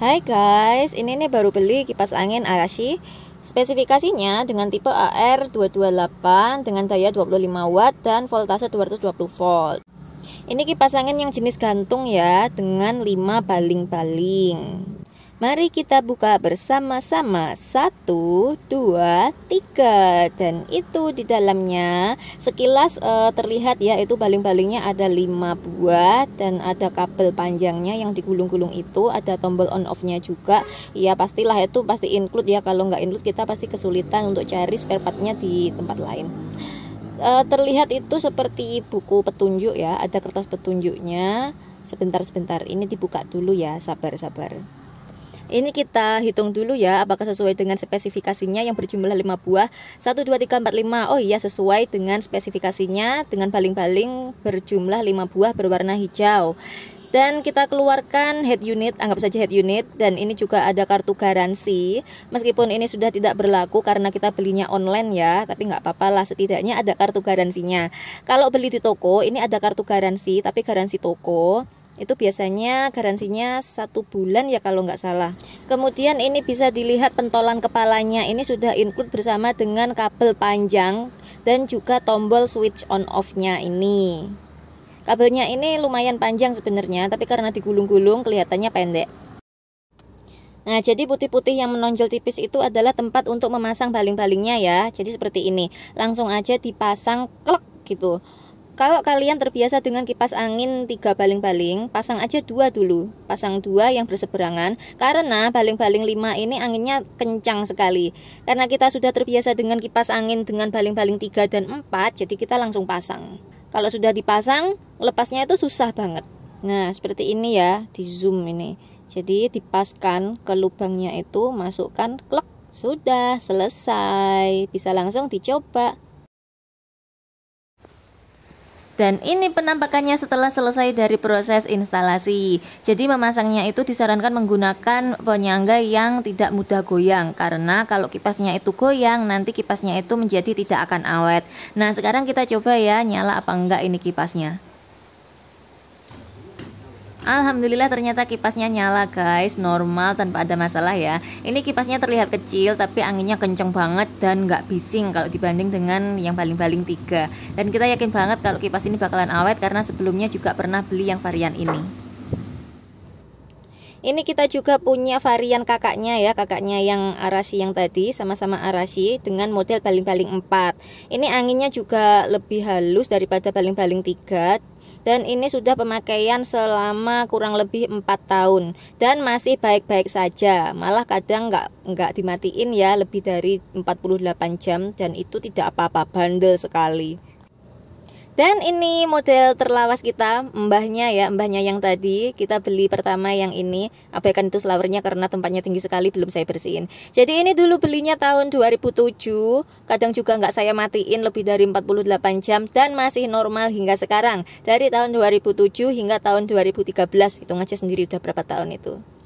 Hai guys, ini nih baru beli kipas angin Arashi. Spesifikasinya dengan tipe AR228 dengan daya 25 watt dan voltase 220 volt. Ini kipas angin yang jenis gantung ya dengan 5 baling-baling. Mari kita buka bersama-sama. Satu, dua, tiga. Dan itu di dalamnya sekilas uh, terlihat ya itu baling-balingnya ada lima buah dan ada kabel panjangnya yang digulung-gulung itu. Ada tombol on off-nya juga. Ya pastilah itu pasti include ya. Kalau nggak include kita pasti kesulitan untuk cari spare partnya di tempat lain Uh, terlihat itu seperti buku petunjuk ya. Ada kertas petunjuknya. Sebentar-sebentar ini dibuka dulu ya. Sabar-sabar. Ini kita hitung dulu ya apakah sesuai dengan spesifikasinya yang berjumlah 5 buah. 1 2 3 4 5. Oh iya sesuai dengan spesifikasinya dengan baling-baling berjumlah 5 buah berwarna hijau. Dan kita keluarkan head unit, anggap saja head unit dan ini juga ada kartu garansi. Meskipun ini sudah tidak berlaku karena kita belinya online ya, tapi nggak apa-apa lah setidaknya ada kartu garansinya. Kalau beli di toko ini ada kartu garansi tapi garansi toko. Itu biasanya garansinya satu bulan ya kalau nggak salah. Kemudian ini bisa dilihat pentolan kepalanya. Ini sudah include bersama dengan kabel panjang dan juga tombol switch on off-nya ini. Kabelnya ini lumayan panjang sebenarnya, tapi karena digulung-gulung kelihatannya pendek. Nah, jadi putih-putih yang menonjol tipis itu adalah tempat untuk memasang baling-balingnya ya. Jadi seperti ini. Langsung aja dipasang klek gitu. Kalau kalian terbiasa dengan kipas angin tiga baling-baling, pasang aja dua dulu. Pasang dua yang berseberangan, karena baling-baling lima ini anginnya kencang sekali. Karena kita sudah terbiasa dengan kipas angin dengan baling-baling tiga dan empat, jadi kita langsung pasang. Kalau sudah dipasang, lepasnya itu susah banget. Nah, seperti ini ya, di zoom ini. Jadi dipaskan ke lubangnya itu, masukkan klek, sudah selesai. Bisa langsung dicoba. Dan ini penampakannya setelah selesai dari proses instalasi. Jadi memasangnya itu disarankan menggunakan penyangga yang tidak mudah goyang karena kalau kipasnya itu goyang nanti kipasnya itu menjadi tidak akan awet. Nah, sekarang kita coba ya nyala apa enggak ini kipasnya. Alhamdulillah ternyata kipasnya nyala guys Normal tanpa ada masalah ya Ini kipasnya terlihat kecil Tapi anginnya kenceng banget dan nggak bising Kalau dibanding dengan yang baling-baling tiga Dan kita yakin banget kalau kipas ini bakalan awet Karena sebelumnya juga pernah beli yang varian ini ini kita juga punya varian kakaknya ya, kakaknya yang Arashi yang tadi sama-sama Arashi dengan model baling-baling 4. Ini anginnya juga lebih halus daripada baling-baling 3 dan ini sudah pemakaian selama kurang lebih 4 tahun dan masih baik-baik saja malah kadang nggak nggak dimatiin ya lebih dari 48 jam dan itu tidak apa-apa bandel sekali dan ini model terlawas kita, mbahnya ya, mbahnya yang tadi kita beli pertama yang ini. Abaikan itu selawernya karena tempatnya tinggi sekali belum saya bersihin. Jadi ini dulu belinya tahun 2007, kadang juga nggak saya matiin lebih dari 48 jam dan masih normal hingga sekarang. Dari tahun 2007 hingga tahun 2013, hitung aja sendiri udah berapa tahun itu.